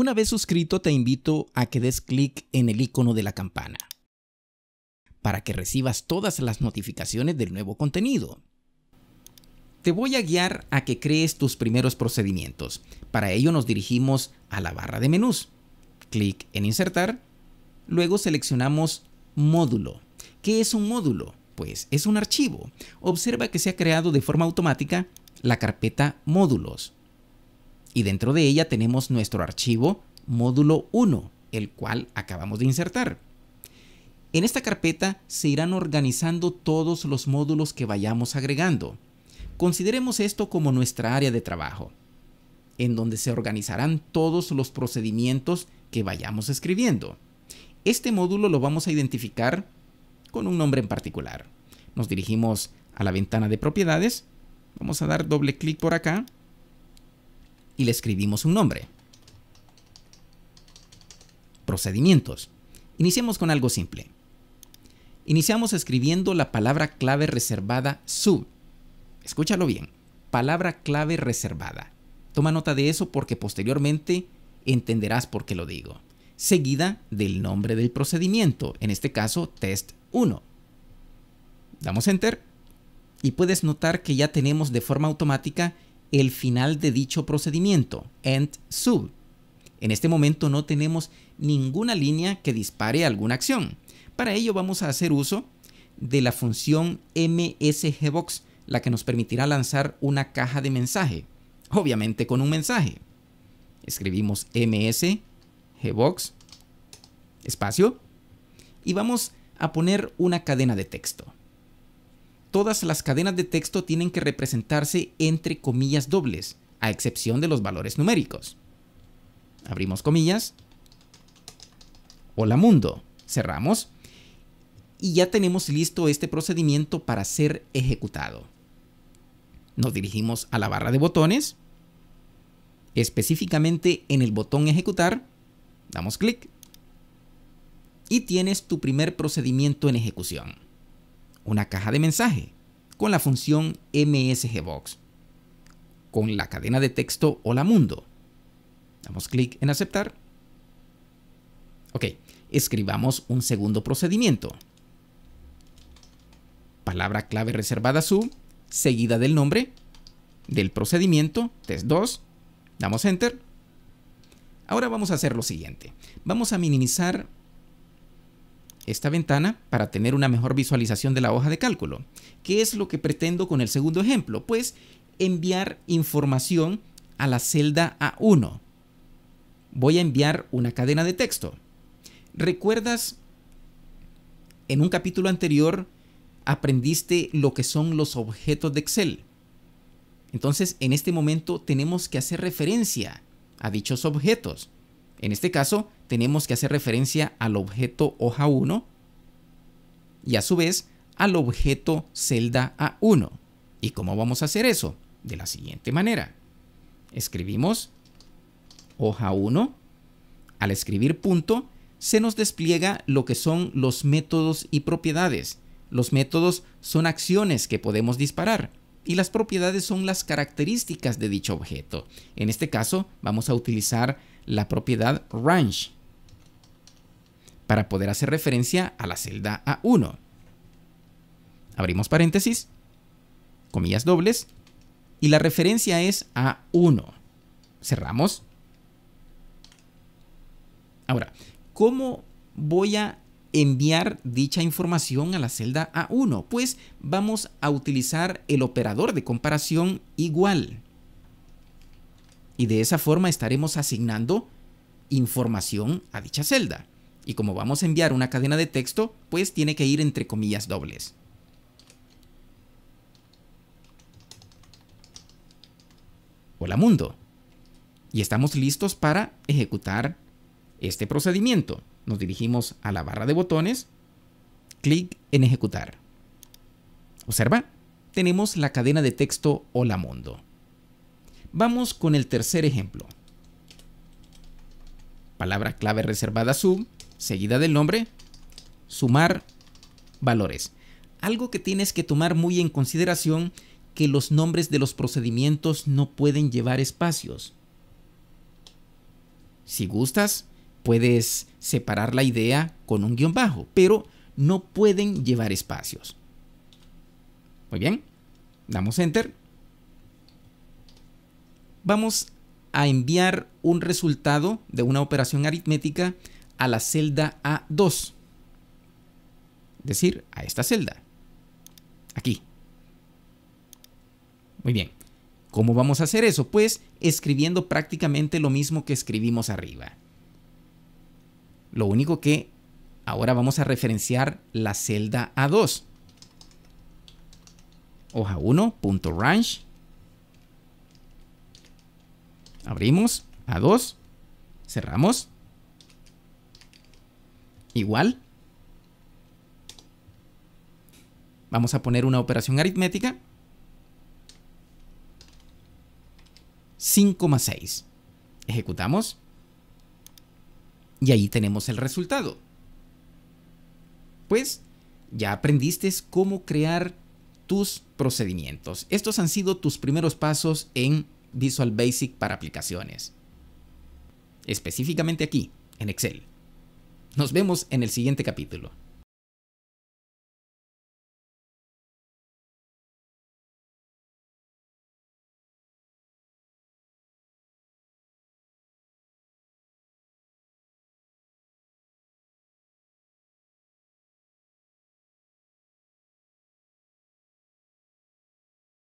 Una vez suscrito te invito a que des clic en el icono de la campana para que recibas todas las notificaciones del nuevo contenido. Te voy a guiar a que crees tus primeros procedimientos. Para ello nos dirigimos a la barra de menús. Clic en insertar. Luego seleccionamos módulo. ¿Qué es un módulo? Pues es un archivo. Observa que se ha creado de forma automática la carpeta módulos y dentro de ella tenemos nuestro archivo módulo 1, el cual acabamos de insertar. En esta carpeta se irán organizando todos los módulos que vayamos agregando. Consideremos esto como nuestra área de trabajo, en donde se organizarán todos los procedimientos que vayamos escribiendo. Este módulo lo vamos a identificar con un nombre en particular. Nos dirigimos a la ventana de propiedades, vamos a dar doble clic por acá y le escribimos un nombre. Procedimientos. Iniciemos con algo simple. Iniciamos escribiendo la palabra clave reservada sub. Escúchalo bien. Palabra clave reservada. Toma nota de eso porque posteriormente entenderás por qué lo digo. Seguida del nombre del procedimiento, en este caso test 1. Damos enter y puedes notar que ya tenemos de forma automática el final de dicho procedimiento, end sub. En este momento no tenemos ninguna línea que dispare alguna acción. Para ello vamos a hacer uso de la función msgbox, la que nos permitirá lanzar una caja de mensaje, obviamente con un mensaje. Escribimos msgbox, espacio, y vamos a poner una cadena de texto todas las cadenas de texto tienen que representarse entre comillas dobles, a excepción de los valores numéricos. Abrimos comillas. Hola mundo. Cerramos. Y ya tenemos listo este procedimiento para ser ejecutado. Nos dirigimos a la barra de botones. Específicamente en el botón ejecutar, damos clic y tienes tu primer procedimiento en ejecución una caja de mensaje con la función msgbox con la cadena de texto Hola Mundo. Damos clic en aceptar. Ok, escribamos un segundo procedimiento. Palabra clave reservada su, seguida del nombre, del procedimiento, test 2, damos enter. Ahora vamos a hacer lo siguiente. Vamos a minimizar esta ventana para tener una mejor visualización de la hoja de cálculo. ¿Qué es lo que pretendo con el segundo ejemplo? Pues enviar información a la celda A1. Voy a enviar una cadena de texto. ¿Recuerdas? En un capítulo anterior aprendiste lo que son los objetos de Excel. Entonces, en este momento tenemos que hacer referencia a dichos objetos. En este caso, tenemos que hacer referencia al objeto hoja 1 y a su vez al objeto celda A1. ¿Y cómo vamos a hacer eso? De la siguiente manera. Escribimos hoja 1. Al escribir punto, se nos despliega lo que son los métodos y propiedades. Los métodos son acciones que podemos disparar y las propiedades son las características de dicho objeto. En este caso, vamos a utilizar la propiedad range para poder hacer referencia a la celda A1. Abrimos paréntesis, comillas dobles, y la referencia es A1. Cerramos. Ahora, ¿cómo voy a enviar dicha información a la celda A1? Pues vamos a utilizar el operador de comparación igual y de esa forma estaremos asignando información a dicha celda. Y como vamos a enviar una cadena de texto, pues tiene que ir entre comillas dobles. Hola mundo. Y estamos listos para ejecutar este procedimiento. Nos dirigimos a la barra de botones, clic en ejecutar. Observa, tenemos la cadena de texto Hola mundo. Vamos con el tercer ejemplo. Palabra clave reservada sub, seguida del nombre, sumar valores. Algo que tienes que tomar muy en consideración que los nombres de los procedimientos no pueden llevar espacios. Si gustas, puedes separar la idea con un guión bajo, pero no pueden llevar espacios. Muy bien, damos enter vamos a enviar un resultado de una operación aritmética a la celda A2. Es decir, a esta celda. Aquí. Muy bien. ¿Cómo vamos a hacer eso? Pues escribiendo prácticamente lo mismo que escribimos arriba. Lo único que ahora vamos a referenciar la celda A2. Hoja 1, Abrimos a 2. Cerramos. Igual. Vamos a poner una operación aritmética. 6, Ejecutamos. Y ahí tenemos el resultado. Pues ya aprendiste cómo crear tus procedimientos. Estos han sido tus primeros pasos en Visual Basic para aplicaciones. Específicamente aquí, en Excel. Nos vemos en el siguiente capítulo.